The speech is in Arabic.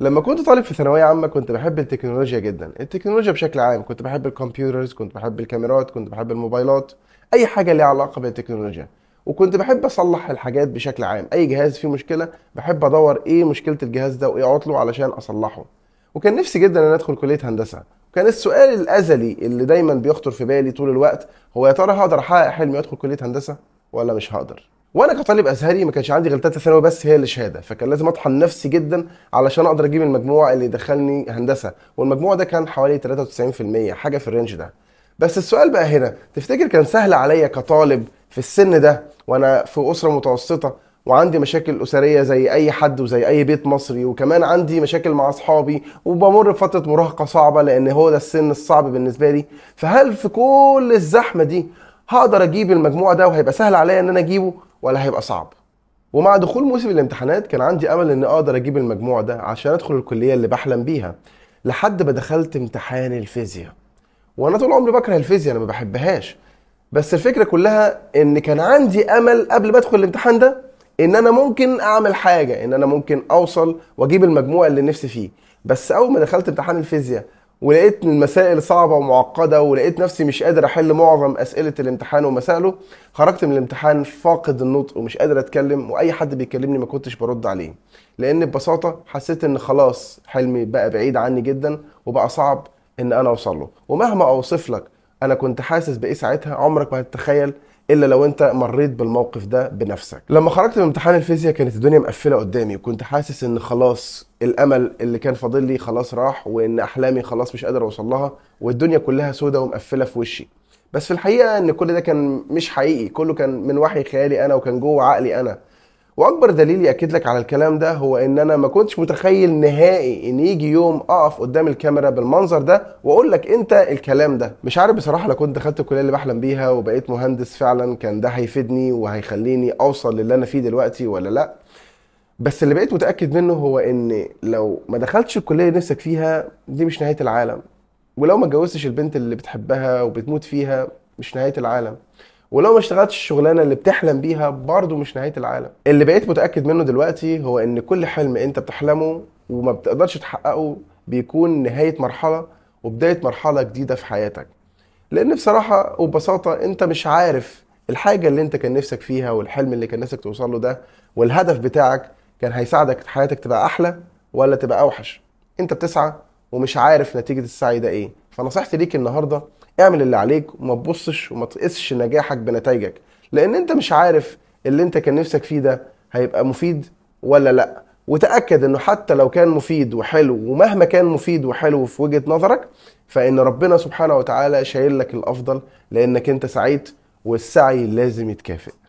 لما كنت طالب في ثانوية عامة كنت بحب التكنولوجيا جدا التكنولوجيا بشكل عام كنت بحب الكمبيوترز كنت بحب الكاميرات كنت بحب الموبايلات أي حاجة ليها علاقة بالتكنولوجيا وكنت بحب أصلح الحاجات بشكل عام أي جهاز فيه مشكلة بحب أدور إيه مشكلة الجهاز ده وإيه عطله علشان أصلحه وكان نفسي جدا ان ادخل كليه هندسه وكان السؤال الازلي اللي دايما بيخطر في بالي طول الوقت هو يا ترى هقدر احقق حلمي أدخل كليه هندسه ولا مش هقدر وانا كطالب ازهري ما كانش عندي غير ثالثه ثانوي بس هي الشهاده فكان لازم اطحن نفسي جدا علشان اقدر اجيب المجموع اللي دخلني هندسه والمجموع ده كان حوالي 93% حاجه في الرينج ده بس السؤال بقى هنا تفتكر كان سهل عليا كطالب في السن ده وانا في اسره متوسطه وعندي مشاكل اسريه زي اي حد وزي اي بيت مصري وكمان عندي مشاكل مع اصحابي وبمر بفتره مراهقه صعبه لان هو ده السن الصعب بالنسبه لي فهل في كل الزحمه دي هقدر اجيب المجموع ده وهيبقى سهل عليا ان انا اجيبه ولا هيبقى صعب ومع دخول موسم الامتحانات كان عندي امل ان اقدر اجيب المجموع ده عشان ادخل الكليه اللي بحلم بيها لحد ما دخلت امتحان الفيزياء وانا طول عمري بكره الفيزياء انا ما بحبهاش بس الفكره كلها ان كان عندي امل قبل ما ادخل الامتحان ده ان انا ممكن اعمل حاجه ان انا ممكن اوصل واجيب المجموع اللي نفسي فيه بس اول ما دخلت امتحان الفيزياء ولقيت ان المسائل صعبه ومعقده ولقيت نفسي مش قادر احل معظم اسئله الامتحان ومسائله خرجت من الامتحان فاقد النطق ومش قادر اتكلم واي حد بيكلمني ما كنتش برد عليه لان ببساطه حسيت ان خلاص حلمي بقى بعيد عني جدا وبقى صعب ان انا اوصل له ومهما اوصف لك انا كنت حاسس بايه ساعتها عمرك ما هتتخيل الا لو انت مريت بالموقف ده بنفسك لما خرجت من امتحان الفيزياء كانت الدنيا مقفله قدامي وكنت حاسس ان خلاص الامل اللي كان فاضل لي خلاص راح وان احلامي خلاص مش قادر اوصل لها والدنيا كلها سودة ومقفله في وشي بس في الحقيقه ان كل ده كان مش حقيقي كله كان من وحي خيالي انا وكان جوه عقلي انا واكبر دليل ياكد لك على الكلام ده هو ان انا ما كنتش متخيل نهائي ان يجي يوم اقف قدام الكاميرا بالمنظر ده واقول لك انت الكلام ده مش عارف بصراحه لو كنت دخلت الكليه اللي بحلم بيها وبقيت مهندس فعلا كان ده هيفيدني وهيخليني اوصل للي انا فيه دلوقتي ولا لا بس اللي بقيت متاكد منه هو ان لو ما دخلتش الكليه اللي نفسك فيها دي مش نهايه العالم ولو ما اتجوزتش البنت اللي بتحبها وبتموت فيها مش نهايه العالم ولو ما اشتغلتش الشغلانه اللي بتحلم بيها برضه مش نهايه العالم اللي بقيت متاكد منه دلوقتي هو ان كل حلم انت بتحلمه وما بتقدرش تحققه بيكون نهايه مرحله وبدايه مرحله جديده في حياتك لان بصراحه وببساطه انت مش عارف الحاجه اللي انت كان نفسك فيها والحلم اللي كان نفسك توصل له ده والهدف بتاعك كان هيساعدك حياتك تبقى احلى ولا تبقى اوحش انت بتسعى ومش عارف نتيجه السعي ده ايه فنصيحتي ليك النهارده اعمل اللي عليك وما تبصش وما تقيسش نجاحك بنتائجك لان انت مش عارف اللي انت كان نفسك فيه ده هيبقى مفيد ولا لا وتاكد انه حتى لو كان مفيد وحلو ومهما كان مفيد وحلو في وجهه نظرك فان ربنا سبحانه وتعالى شايل لك الافضل لانك انت سعيت والسعي لازم يتكافئ